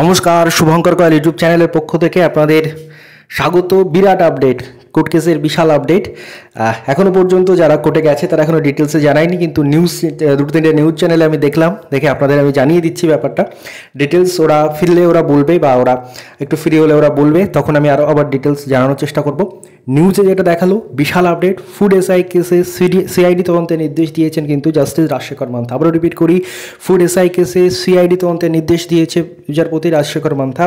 নমস্কার শুভঙ্কর কয়াল ইউটিউব চ্যানেলের পক্ষ থেকে আপনাদের স্বাগত বিরাট আপডেট কোর্ট কেসের বিশাল আপডেট এখনও পর্যন্ত যারা কোর্টে গেছে তারা এখনও ডিটেলসে জানায়নি কিন্তু নিউজ দুটো তিনটে নিউজ চ্যানেলে আমি দেখলাম দেখে আপনাদের আমি জানিয়ে দিচ্ছি ব্যাপারটা ডিটেলস ওরা ফিরলে ওরা বলবে বা ওরা একটু ফ্রি হলে ওরা বলবে তখন আমি আরও আবার ডিটেলস জানানোর চেষ্টা করব নিউজে যেটা দেখালো বিশাল আপডেট ফুড এসআই কেসে সিআইডি তদন্তের নির্দেশ দিয়েছেন কিন্তু জাস্টিস রাজশেখর মান্থা আবারও রিপিট করি ফুড এসআই কেসে সিআইডি তদন্তের নির্দেশ দিয়েছে বিচারপতি রাজশেখর মান্থা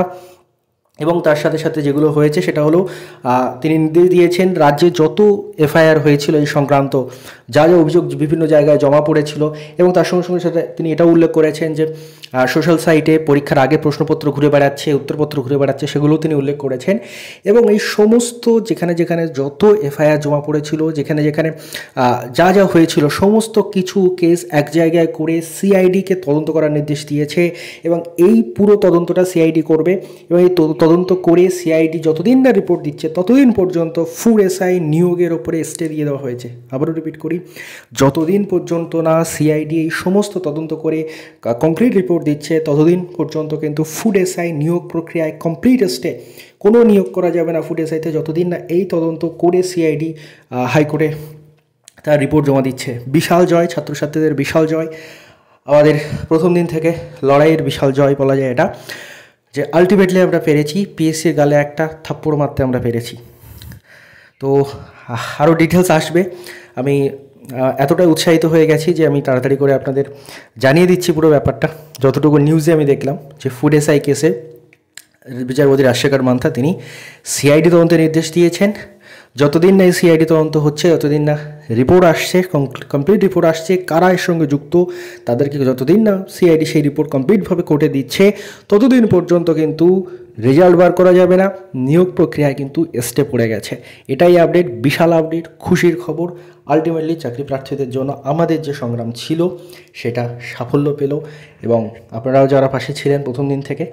এবং তার সাথে সাথে যেগুলো হয়েছে সেটা হলো তিনি নির্দেশ দিয়েছেন রাজ্যে যত এফআইআর হয়েছিল এই সংক্রান্ত যা যা অভিযোগ বিভিন্ন জায়গায় জমা পড়েছিল এবং তার সঙ্গে সঙ্গে সাথে তিনি এটা উল্লেখ করেছেন যে সোশ্যাল সাইটে পরীক্ষার আগে প্রশ্নপত্র ঘুরে বেড়াচ্ছে উত্তরপত্র ঘুরে বেড়াচ্ছে সেগুলো তিনি উল্লেখ করেছেন এবং এই সমস্ত যেখানে যেখানে যত এফআইআর জমা পড়েছিল যেখানে যেখানে যা যা হয়েছিল সমস্ত কিছু কেস এক জায়গায় করে সিআইডিকে তদন্ত করার নির্দেশ দিয়েছে এবং এই পুরো তদন্তটা সিআইডি করবে এবং এই তদন্ত করে সিআইডি যতদিন না রিপোর্ট দিচ্ছে ততদিন পর্যন্ত ফুল এসআই নিয়োগের ওপরে স্টে দিয়ে দেওয়া হয়েছে আবারও রিপিট করি যতদিন পর্যন্ত না সিআইডি এই সমস্ত তদন্ত করে কংক্রিট রিপোর্ট দিচ্ছে ততদিন পর্যন্ত কিন্তু ফুড এসআই নিয়োগ প্রক্রিয়ায় কমপ্লিট স্টে কোনো নিয়োগ করা যাবে না ফুড এসআইতে যতদিন না এই তদন্ত করে সিআইডি হাইকোর্টে তার রিপোর্ট জমা দিচ্ছে বিশাল জয় ছাত্রছাত্রীদের বিশাল জয় আমাদের প্রথম দিন থেকে লড়াইয়ের বিশাল জয় বলা যায় এটা যে আলটিমেটলি আমরা পেরেছি পিএসসির গালে একটা থাপ্পড় মারতে আমরা পেরেছি তো আরও ডিটেলস আসবে আমি এতটাই উৎসাহিত হয়ে গেছি যে আমি তাড়াতাড়ি করে আপনাদের জানিয়ে দিচ্ছি পুরো ব্যাপারটা যতটুকু নিউজে আমি দেখলাম যে ফুড এসআই কেসে বিচারপতি রাজশেখর মান্থা তিনি সিআইডি তদন্তের নির্দেশ দিয়েছেন যতদিন না এই সিআইডি তদন্ত হচ্ছে যতদিন না রিপোর্ট আসছে কমপ্লিট রিপোর্ট আসছে কারা এর সঙ্গে যুক্ত তাদেরকে যতদিন না সিআইডি সেই রিপোর্ট কমপ্লিটভাবে কোর্টে দিচ্ছে ততদিন পর্যন্ত কিন্তু রেজাল্ট বার করা যাবে না নিয়োগ প্রক্রিয়া কিন্তু স্টে পড়ে গেছে এটাই আপডেট বিশাল আপডেট খুশির খবর আলটিমেটলি চাকরি প্রার্থীদের জন্য আমাদের যে সংগ্রাম ছিল সেটা সাফল্য পেল এবং আপনারাও যারা পাশে ছিলেন প্রথম দিন থেকে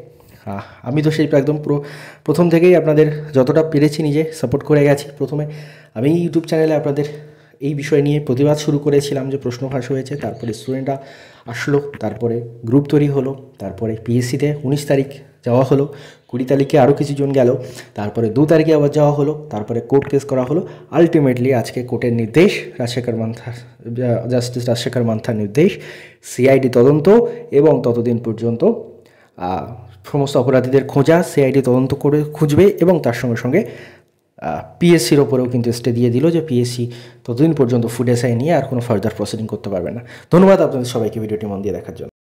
আমি তো সেই একদম পুরো প্রথম থেকেই আপনাদের যতটা পেরেছি নিজে সাপোর্ট করে গেছি প্রথমে আমি ইউটিউব চ্যানেলে আপনাদের এই বিষয় নিয়ে প্রতিবাদ শুরু করেছিলাম যে প্রশ্ন ফাঁস হয়েছে তারপরে স্টুডেন্টরা আসলো তারপরে গ্রুপ তৈরি হলো তারপরে পিএসসিতে উনিশ তারিখ যাওয়া হলো কুড়ি তারিখে আরও কিছুজন গেল তারপরে দু তারিখে আবার যাওয়া হলো তারপরে কোর্ট কেস করা হলো আলটিমেটলি আজকে কোর্টের নির্দেশ রাজশেখর মান্থার জাস্টিস রাজশেখর মান্থার নির্দেশ সিআইডি তদন্ত এবং ততদিন পর্যন্ত সমস্ত অপরাধীদের খোঁজা সিআইডি তদন্ত করে খুঁজবে এবং তার সঙ্গে সঙ্গে পিএসসির ওপরেও কিন্তু স্টে দিয়ে দিল যে পিএসসি ততদিন পর্যন্ত ফুড এসআই নিয়ে আর কোনো ফার্দার প্রসিডিং করতে পারবে না ধন্যবাদ আপনাদের সবাইকে ভিডিওটি মন দিয়ে দেখার জন্য